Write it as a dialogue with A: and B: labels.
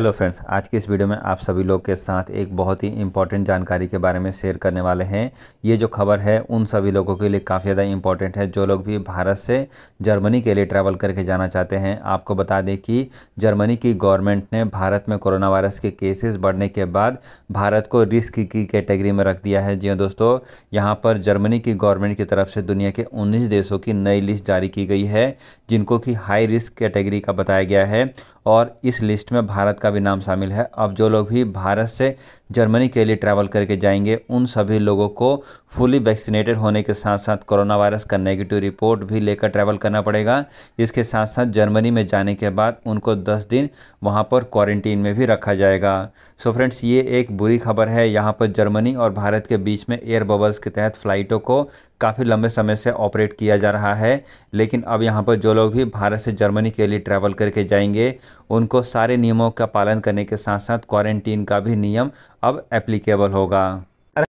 A: hello friends आज के इस वीडियो में आप सभी लोग के साथ एक बहुत ही इंपॉर्टेंट जानकारी के बारे में शेयर करने वाले हैं ये जो खबर है उन सभी लोगों के लिए काफ़ी ज़्यादा इंपॉर्टेंट है जो लोग भी भारत से जर्मनी के लिए ट्रैवल करके जाना चाहते हैं आपको बता दें कि जर्मनी की गवर्नमेंट ने भारत में कोरोना वायरस के केसेस बढ़ने के बाद भारत को रिस्क की कैटेगरी में रख दिया है जी हाँ दोस्तों यहाँ पर जर्मनी की गवर्नमेंट की तरफ से दुनिया के उन्नीस देशों की नई लिस्ट जारी की गई है जिनको कि हाई रिस्क कैटेगरी का बताया गया है और इस लिस्ट में भारत का का भी नाम शामिल है अब जो लोग भी भारत से जर्मनी के लिए ट्रैवल करके जाएंगे उन सभी लोगों को फुली वैक्सीनेटेड होने के साथ साथ कोरोना वायरस का नेगेटिव रिपोर्ट भी लेकर ट्रैवल करना पड़ेगा इसके साथ साथ जर्मनी में जाने के बाद उनको 10 दिन वहाँ पर क्वारंटीन में भी रखा जाएगा सो फ्रेंड्स ये एक बुरी खबर है यहाँ पर जर्मनी और भारत के बीच में एयर बबल्स के तहत फ़्लाइटों को काफ़ी लंबे समय से ऑपरेट किया जा रहा है लेकिन अब यहाँ पर जो लोग भी भारत से जर्मनी के लिए ट्रैवल करके जाएंगे उनको सारे नियमों का पालन करने के साथ साथ क्वारंटीन का भी नियम अब एप्लीकेबल होगा